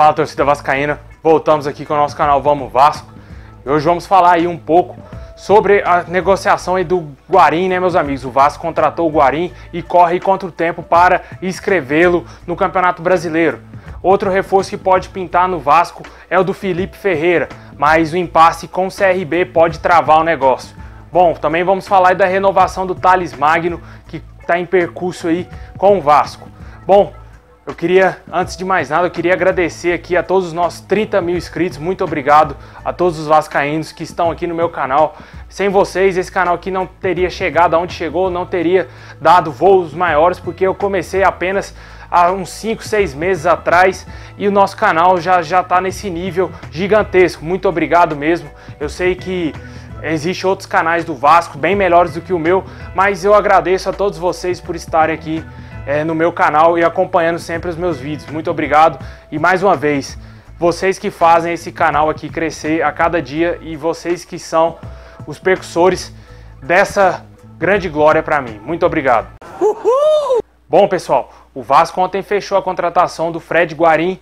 Fala torcida vascaína, voltamos aqui com o nosso canal Vamos Vasco. E hoje vamos falar aí um pouco sobre a negociação aí do Guarim, né, meus amigos? O Vasco contratou o Guarim e corre contra o tempo para inscrevê-lo no Campeonato Brasileiro. Outro reforço que pode pintar no Vasco é o do Felipe Ferreira, mas o impasse com o CRB pode travar o negócio. Bom, também vamos falar da renovação do Thales Magno, que está em percurso aí com o Vasco. Bom, eu queria, antes de mais nada, eu queria agradecer aqui a todos os nossos 30 mil inscritos. Muito obrigado a todos os vascaínos que estão aqui no meu canal. Sem vocês, esse canal aqui não teria chegado aonde chegou, não teria dado voos maiores, porque eu comecei apenas há uns 5, 6 meses atrás e o nosso canal já já está nesse nível gigantesco. Muito obrigado mesmo. Eu sei que Existem outros canais do Vasco bem melhores do que o meu, mas eu agradeço a todos vocês por estarem aqui é, no meu canal e acompanhando sempre os meus vídeos. Muito obrigado e mais uma vez, vocês que fazem esse canal aqui crescer a cada dia e vocês que são os percussores dessa grande glória para mim. Muito obrigado. Uhul! Bom, pessoal, o Vasco ontem fechou a contratação do Fred Guarim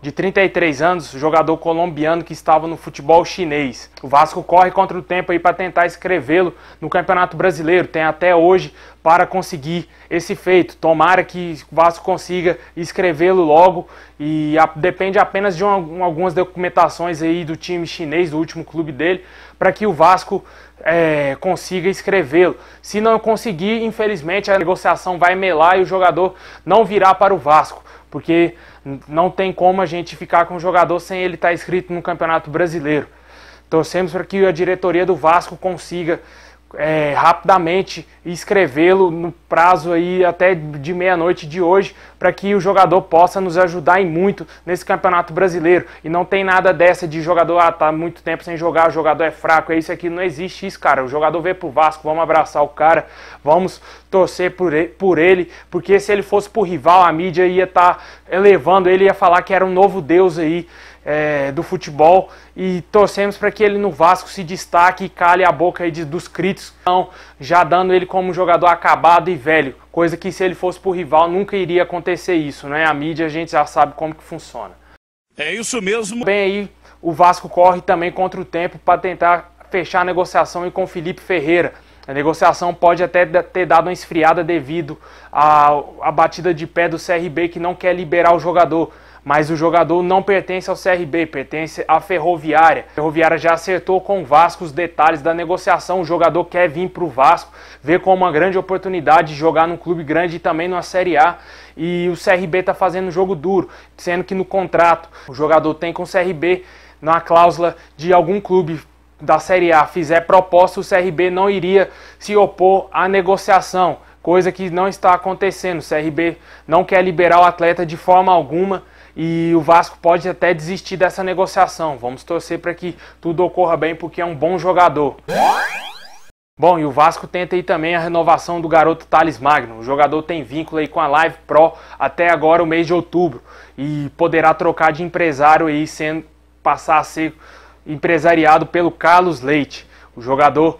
de 33 anos, jogador colombiano que estava no futebol chinês. O Vasco corre contra o tempo aí para tentar escrevê-lo no Campeonato Brasileiro. Tem até hoje para conseguir esse feito. Tomara que o Vasco consiga escrevê-lo logo e a, depende apenas de algumas documentações aí do time chinês, do último clube dele, para que o Vasco é, consiga escrevê-lo. Se não conseguir, infelizmente a negociação vai melar e o jogador não virá para o Vasco, porque não tem como a gente ficar com o jogador sem ele estar escrito no Campeonato Brasileiro. Torcemos para que a diretoria do Vasco consiga é, rapidamente e escrevê-lo no prazo aí até de meia-noite de hoje, para que o jogador possa nos ajudar em muito nesse campeonato brasileiro. E não tem nada dessa de jogador, ah, tá muito tempo sem jogar, o jogador é fraco, é isso aqui, não existe isso, cara. O jogador veio pro Vasco, vamos abraçar o cara, vamos torcer por ele, por ele porque se ele fosse pro rival, a mídia ia estar tá elevando ele, ia falar que era um novo deus aí é, do futebol. E torcemos para que ele no Vasco se destaque e cale a boca aí de, dos críticos, então, já dando ele como um jogador acabado e velho, coisa que se ele fosse pro rival nunca iria acontecer isso, né? A mídia a gente já sabe como que funciona. É isso mesmo. Bem aí, o Vasco corre também contra o tempo para tentar fechar a negociação com Felipe Ferreira. A negociação pode até ter dado uma esfriada devido à, batida de pé do CRB que não quer liberar o jogador. Mas o jogador não pertence ao CRB, pertence à Ferroviária. A Ferroviária já acertou com o Vasco os detalhes da negociação. O jogador quer vir para o Vasco, ver como uma grande oportunidade de jogar num clube grande e também numa Série A. E o CRB está fazendo jogo duro, sendo que no contrato o jogador tem com o CRB na cláusula de algum clube da Série A fizer proposta, o CRB não iria se opor à negociação, coisa que não está acontecendo. O CRB não quer liberar o atleta de forma alguma e o Vasco pode até desistir dessa negociação. Vamos torcer para que tudo ocorra bem, porque é um bom jogador. Bom, e o Vasco tenta aí também a renovação do garoto Thales Magno. O jogador tem vínculo aí com a Live Pro até agora o mês de outubro e poderá trocar de empresário aí sendo passar a ser empresariado pelo Carlos Leite. O jogador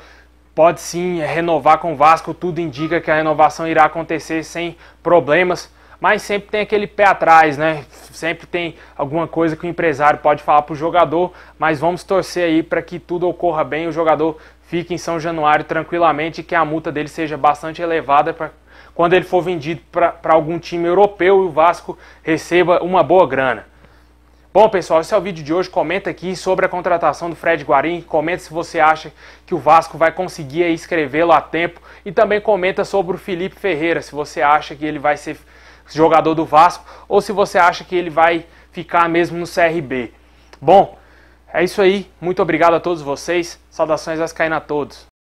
pode sim renovar com o Vasco, tudo indica que a renovação irá acontecer sem problemas, mas sempre tem aquele pé atrás, né? Sempre tem alguma coisa que o empresário pode falar para o jogador, mas vamos torcer aí para que tudo ocorra bem, o jogador fique em São Januário tranquilamente e que a multa dele seja bastante elevada para quando ele for vendido para algum time europeu e o Vasco receba uma boa grana. Bom, pessoal, esse é o vídeo de hoje. Comenta aqui sobre a contratação do Fred Guarim. Comenta se você acha que o Vasco vai conseguir escrevê-lo a tempo. E também comenta sobre o Felipe Ferreira, se você acha que ele vai ser jogador do Vasco ou se você acha que ele vai ficar mesmo no CRB. Bom, é isso aí. Muito obrigado a todos vocês. Saudações às a todos.